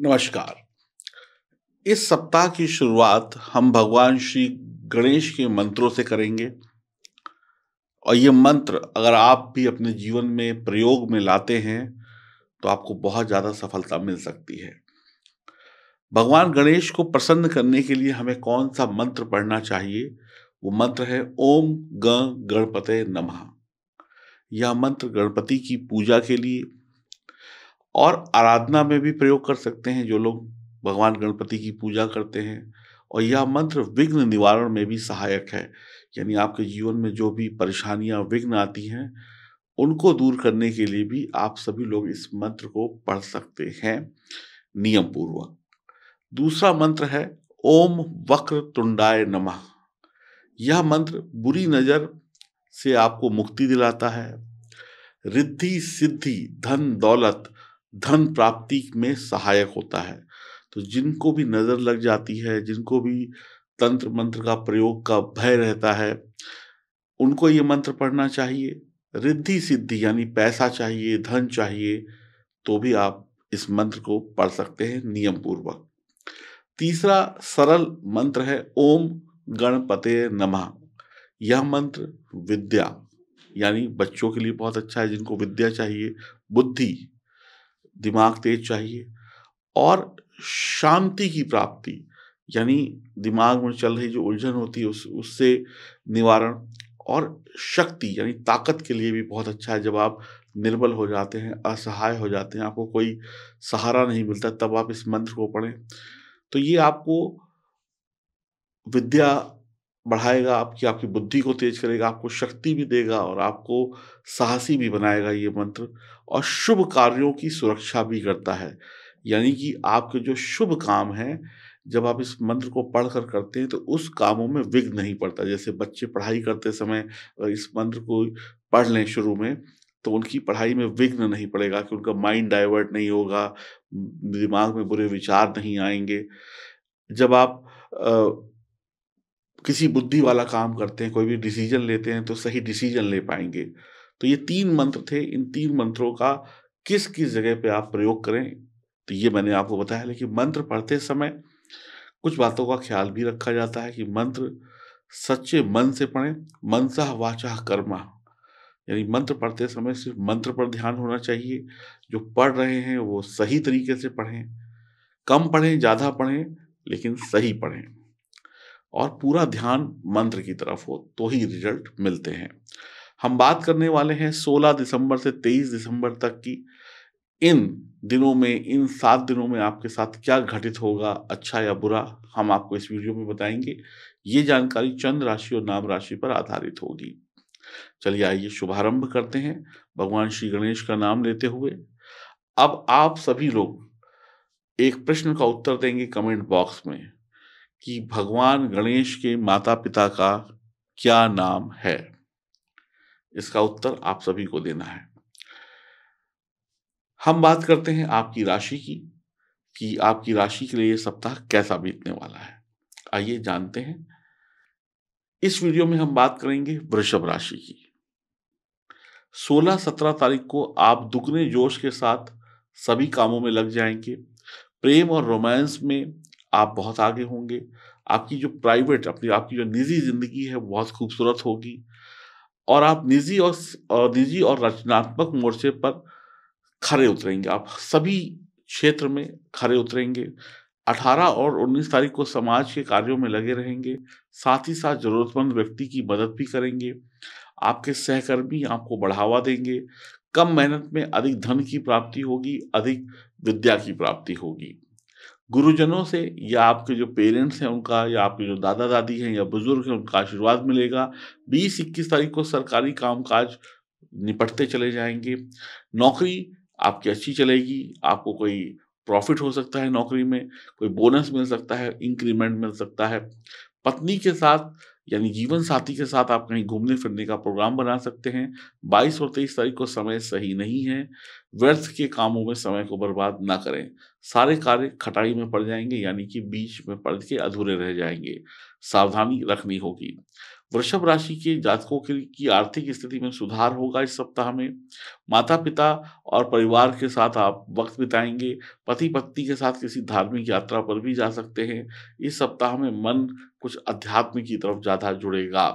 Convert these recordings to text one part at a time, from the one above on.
नमस्कार इस सप्ताह की शुरुआत हम भगवान श्री गणेश के मंत्रों से करेंगे और ये मंत्र अगर आप भी अपने जीवन में प्रयोग में लाते हैं तो आपको बहुत ज़्यादा सफलता मिल सकती है भगवान गणेश को प्रसन्न करने के लिए हमें कौन सा मंत्र पढ़ना चाहिए वो मंत्र है ओम ग गणपते नमः यह मंत्र गणपति की पूजा के लिए और आराधना में भी प्रयोग कर सकते हैं जो लोग भगवान गणपति की पूजा करते हैं और यह मंत्र विघ्न निवारण में भी सहायक है यानी आपके जीवन में जो भी परेशानियां विघ्न आती हैं उनको दूर करने के लिए भी आप सभी लोग इस मंत्र को पढ़ सकते हैं नियम पूर्वक दूसरा मंत्र है ओम वक्र तुंडाय नमः यह मंत्र बुरी नज़र से आपको मुक्ति दिलाता है रिद्धि सिद्धि धन दौलत धन प्राप्ति में सहायक होता है तो जिनको भी नज़र लग जाती है जिनको भी तंत्र मंत्र का प्रयोग का भय रहता है उनको ये मंत्र पढ़ना चाहिए रिद्धि सिद्धि यानी पैसा चाहिए धन चाहिए तो भी आप इस मंत्र को पढ़ सकते हैं नियम पूर्वक तीसरा सरल मंत्र है ओम गणपते नमः यह मंत्र विद्या यानी बच्चों के लिए बहुत अच्छा है जिनको विद्या चाहिए बुद्धि दिमाग तेज चाहिए और शांति की प्राप्ति यानी दिमाग में चल रही जो उलझन होती है उस उससे निवारण और शक्ति यानी ताकत के लिए भी बहुत अच्छा है जब आप निर्बल हो जाते हैं असहाय हो जाते हैं आपको कोई सहारा नहीं मिलता तब आप इस मंत्र को पढ़ें तो ये आपको विद्या बढ़ाएगा आपकी आपकी बुद्धि को तेज करेगा आपको शक्ति भी देगा और आपको साहसी भी बनाएगा ये मंत्र और शुभ कार्यों की सुरक्षा भी करता है यानी कि आपके जो शुभ काम हैं जब आप इस मंत्र को पढ़ कर करते हैं तो उस कामों में विघ्न नहीं पड़ता जैसे बच्चे पढ़ाई करते समय अगर इस मंत्र को पढ़ लें शुरू में तो उनकी पढ़ाई में विघ्न नहीं पड़ेगा कि उनका माइंड डाइवर्ट नहीं होगा दिमाग में बुरे विचार नहीं आएंगे जब आप किसी बुद्धि वाला काम करते हैं कोई भी डिसीजन लेते हैं तो सही डिसीजन ले पाएंगे तो ये तीन मंत्र थे इन तीन मंत्रों का किस किस जगह पे आप प्रयोग करें तो ये मैंने आपको बताया लेकिन मंत्र पढ़ते समय कुछ बातों का ख्याल भी रखा जाता है कि मंत्र सच्चे मन से पढ़ें मनसाह वाचाह कर्मा यानी मंत्र पढ़ते समय सिर्फ मंत्र पर ध्यान होना चाहिए जो पढ़ रहे हैं वो सही तरीके से पढ़ें कम पढ़ें ज़्यादा पढ़ें लेकिन सही पढ़ें और पूरा ध्यान मंत्र की तरफ हो तो ही रिजल्ट मिलते हैं हम बात करने वाले हैं 16 दिसंबर से 23 दिसंबर तक की इन दिनों में इन सात दिनों में आपके साथ क्या घटित होगा अच्छा या बुरा हम आपको इस वीडियो में बताएंगे ये जानकारी चंद्र राशि और नाम राशि पर आधारित होगी चलिए आइए शुभारंभ करते हैं भगवान श्री गणेश का नाम लेते हुए अब आप सभी लोग एक प्रश्न का उत्तर देंगे कमेंट बॉक्स में कि भगवान गणेश के माता पिता का क्या नाम है इसका उत्तर आप सभी को देना है हम बात करते हैं आपकी राशि की कि आपकी राशि के लिए सप्ताह कैसा बीतने वाला है आइए जानते हैं इस वीडियो में हम बात करेंगे वृषभ राशि की 16-17 तारीख को आप दुगने जोश के साथ सभी कामों में लग जाएंगे प्रेम और रोमांस में आप बहुत आगे होंगे आपकी जो प्राइवेट अपनी आपकी जो निजी जिंदगी है बहुत खूबसूरत होगी और आप निजी और, और निजी और रचनात्मक मोर्चे पर खड़े उतरेंगे आप सभी क्षेत्र में खड़े उतरेंगे 18 और 19 तारीख को समाज के कार्यों में लगे रहेंगे साथ ही साथ जरूरतमंद व्यक्ति की मदद भी करेंगे आपके सहकर्मी आपको बढ़ावा देंगे कम मेहनत में अधिक धन की प्राप्ति होगी अधिक विद्या की प्राप्ति होगी गुरुजनों से या आपके जो पेरेंट्स हैं उनका या आपके जो दादा दादी हैं या बुजुर्ग हैं उनका आशीर्वाद मिलेगा बीस इक्कीस तारीख को सरकारी कामकाज निपटते चले जाएंगे नौकरी आपकी अच्छी चलेगी आपको कोई प्रॉफिट हो सकता है नौकरी में कोई बोनस मिल सकता है इंक्रीमेंट मिल सकता है पत्नी के साथ यानी जीवन साथी के साथ आप कहीं घूमने फिरने का प्रोग्राम बना सकते हैं 22 और 23 तारीख को समय सही नहीं है व्यर्थ के कामों में समय को बर्बाद ना करें सारे कार्य खटाई में पड़ जाएंगे यानी कि बीच में पड़ के अधूरे रह जाएंगे सावधानी रखनी होगी वृषभ राशि के जातकों के की आर्थिक स्थिति में सुधार होगा इस सप्ताह में माता पिता और परिवार के साथ आप वक्त बिताएंगे पति पत्नी के साथ किसी धार्मिक यात्रा पर भी जा सकते हैं इस सप्ताह में मन कुछ अध्यात्म की तरफ ज्यादा जुड़ेगा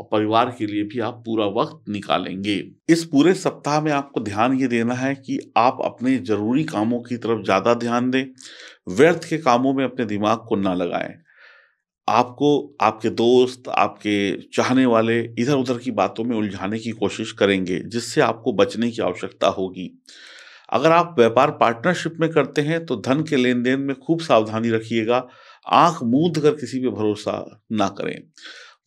और परिवार के लिए भी आप पूरा वक्त निकालेंगे इस पूरे सप्ताह में आपको ध्यान ये देना है कि आप अपने जरूरी कामों की तरफ ज्यादा ध्यान दें व्यर्थ के कामों में अपने दिमाग को ना लगाएं आपको आपके दोस्त आपके चाहने वाले इधर उधर की बातों में उलझाने की कोशिश करेंगे जिससे आपको बचने की आवश्यकता होगी अगर आप व्यापार पार्टनरशिप में करते हैं तो धन के लेन देन में खूब सावधानी रखिएगा आंख मूंद कर किसी पे भरोसा ना करें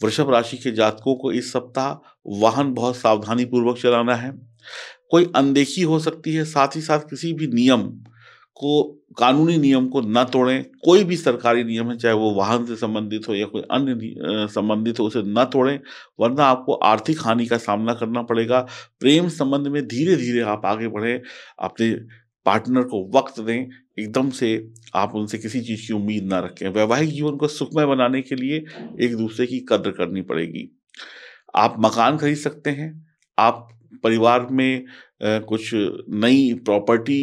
वृषभ राशि के जातकों को इस सप्ताह वाहन बहुत सावधानी पूर्वक चलाना है कोई अनदेखी हो सकती है साथ ही साथ किसी भी नियम को कानूनी नियम को न तोड़ें कोई भी सरकारी नियम है चाहे वो वाहन से संबंधित हो या कोई अन्य संबंधित हो उसे न तोड़ें वरना आपको आर्थिक हानि का सामना करना पड़ेगा प्रेम संबंध में धीरे धीरे आप आगे बढ़ें अपने पार्टनर को वक्त दें एकदम से आप उनसे किसी चीज़ की उम्मीद ना रखें वैवाहिक जीवन को सुखमय बनाने के लिए एक दूसरे की कद्र करनी पड़ेगी आप मकान खरीद सकते हैं आप परिवार में कुछ नई प्रॉपर्टी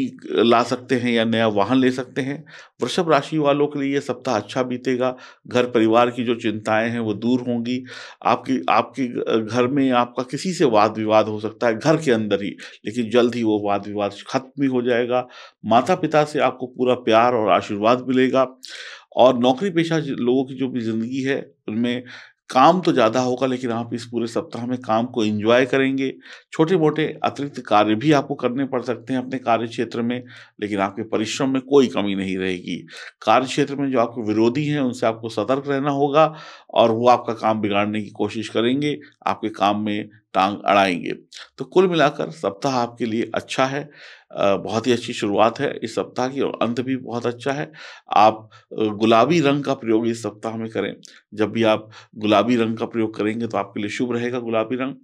ला सकते हैं या नया वाहन ले सकते हैं वृषभ राशि वालों के लिए ये सप्ताह अच्छा बीतेगा घर परिवार की जो चिंताएं हैं वो दूर होंगी आपकी आपके घर में आपका किसी से वाद विवाद हो सकता है घर के अंदर ही लेकिन जल्द ही वो वाद विवाद खत्म भी हो जाएगा माता पिता से आपको पूरा प्यार और आशीर्वाद मिलेगा और नौकरी पेशा लोगों की जो भी ज़िंदगी है उनमें काम तो ज़्यादा होगा लेकिन आप इस पूरे सप्ताह में काम को एंजॉय करेंगे छोटे मोटे अतिरिक्त कार्य भी आपको करने पड़ सकते हैं अपने कार्य क्षेत्र में लेकिन आपके परिश्रम में कोई कमी नहीं रहेगी कार्य क्षेत्र में जो आपके विरोधी हैं उनसे आपको सतर्क रहना होगा और वो आपका काम बिगाड़ने की कोशिश करेंगे आपके काम में टांग अड़ाएंगे तो कुल मिलाकर सप्ताह आपके लिए अच्छा है बहुत ही अच्छी शुरुआत है इस सप्ताह की और अंत भी बहुत अच्छा है आप गुलाबी रंग का प्रयोग इस सप्ताह में करें जब भी आप गुलाबी रंग का प्रयोग करेंगे तो आपके लिए शुभ रहेगा गुलाबी रंग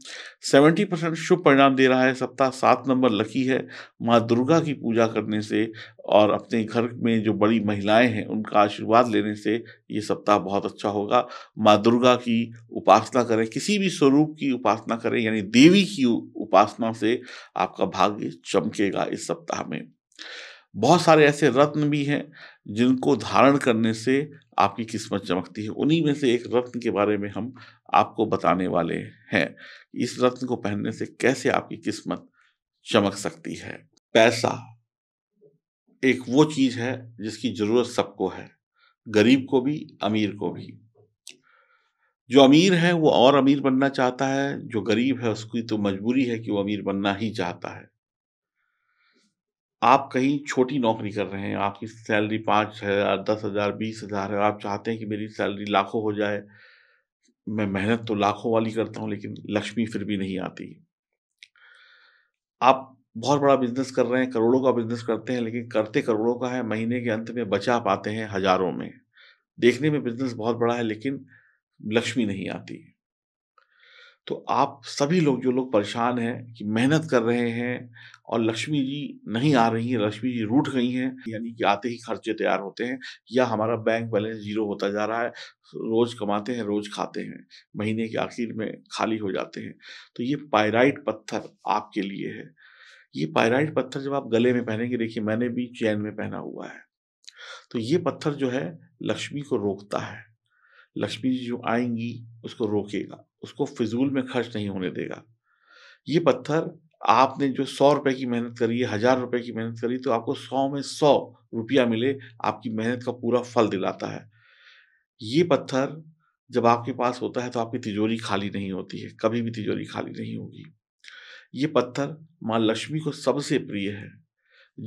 सेवेंटी परसेंट शुभ परिणाम दे रहा है सप्ताह सात नंबर लकी है माँ दुर्गा की पूजा करने से और अपने घर में जो बड़ी महिलाएं हैं उनका आशीर्वाद लेने से ये सप्ताह बहुत अच्छा होगा माँ दुर्गा की उपासना करें किसी भी स्वरूप की उपासना करें यानी देवी की उपासना से आपका भाग्य चमकेगा इस सप्ताह में बहुत सारे ऐसे रत्न भी हैं जिनको धारण करने से आपकी किस्मत चमकती है उन्हीं में से एक रत्न के बारे में हम आपको बताने वाले हैं इस रत्न को पहनने से कैसे आपकी किस्मत चमक सकती है पैसा एक वो चीज़ है जिसकी ज़रूरत सबको है गरीब को भी अमीर को भी जो अमीर है वो और अमीर बनना चाहता है जो गरीब है उसकी तो मजबूरी है कि वो अमीर बनना ही चाहता है आप कहीं छोटी नौकरी कर रहे हैं आपकी सैलरी पाँच हज़ार दस हज़ार बीस हज़ार है आप चाहते हैं कि मेरी सैलरी लाखों हो जाए मैं मेहनत तो लाखों वाली करता हूं लेकिन लक्ष्मी फिर भी नहीं आती आप बहुत बड़ा बिजनेस कर रहे हैं करोड़ों का बिजनेस करते हैं लेकिन करते करोड़ों का है महीने के अंत में बचा पाते हैं हजारों में देखने में बिजनेस बहुत बड़ा है लेकिन लक्ष्मी नहीं आती तो आप सभी लोग जो लोग परेशान हैं कि मेहनत कर रहे हैं और लक्ष्मी जी नहीं आ रही हैं लक्ष्मी जी रूठ गई हैं यानी कि आते ही खर्चे तैयार होते हैं या हमारा बैंक बैलेंस जीरो होता जा रहा है रोज कमाते हैं रोज खाते हैं महीने के आखिर में खाली हो जाते हैं तो ये पायराइट पत्थर आपके लिए है ये पायराइट पत्थर जब आप गले में पहनेंगे देखिए मैंने भी चैन में पहना हुआ है तो ये पत्थर जो है लक्ष्मी को रोकता है लक्ष्मी जी जो आएंगी उसको रोकेगा उसको फिजूल में खर्च नहीं होने देगा ये पत्थर आपने जो सौ रुपये की मेहनत करी है हज़ार रुपये की मेहनत करी तो आपको सौ में सौ रुपया मिले आपकी मेहनत का पूरा फल दिलाता है ये पत्थर जब आपके पास होता है तो आपकी तिजोरी खाली नहीं होती है कभी भी तिजोरी खाली नहीं होगी ये पत्थर माँ लक्ष्मी को सबसे प्रिय है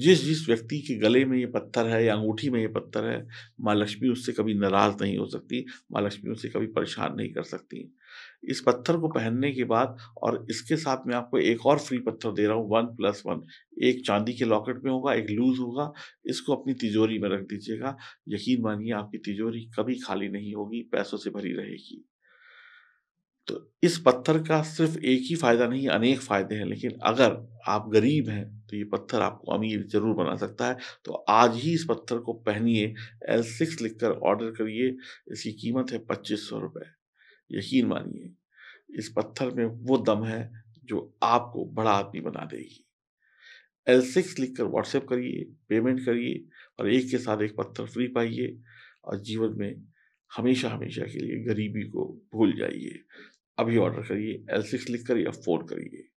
जिस जिस व्यक्ति के गले में ये पत्थर है या अंगूठी में ये पत्थर है माँ लक्ष्मी उससे कभी नाराज नहीं हो सकती माँ लक्ष्मी उससे कभी परेशान नहीं कर सकती इस पत्थर को पहनने के बाद और इसके साथ में आपको एक और फ्री पत्थर दे रहा हूँ वन प्लस वन एक चांदी के लॉकेट में होगा एक लूज होगा इसको अपनी तिजोरी में रख दीजिएगा यकीन मानिए आपकी तिजोरी कभी खाली नहीं होगी पैसों से भरी रहेगी तो इस पत्थर का सिर्फ एक ही फायदा नहीं अनेक फायदे हैं लेकिन अगर आप गरीब हैं तो ये पत्थर आपको अमीर जरूर बना सकता है तो आज ही इस पत्थर को पहनिए एल सिक्स लिख कर ऑर्डर करिए इसकी कीमत है पच्चीस सौ रुपये यकीन मानिए इस पत्थर में वो दम है जो आपको बड़ा आदमी बना देगी एल सिक्स लिख कर व्हाट्सएप करिए पेमेंट करिए और एक के साथ एक पत्थर फ्री पाइए और जीवन में हमेशा हमेशा के लिए गरीबी को भूल जाइए अभी ऑर्डर करिए एल सिक्स लिख कर या फोर करिए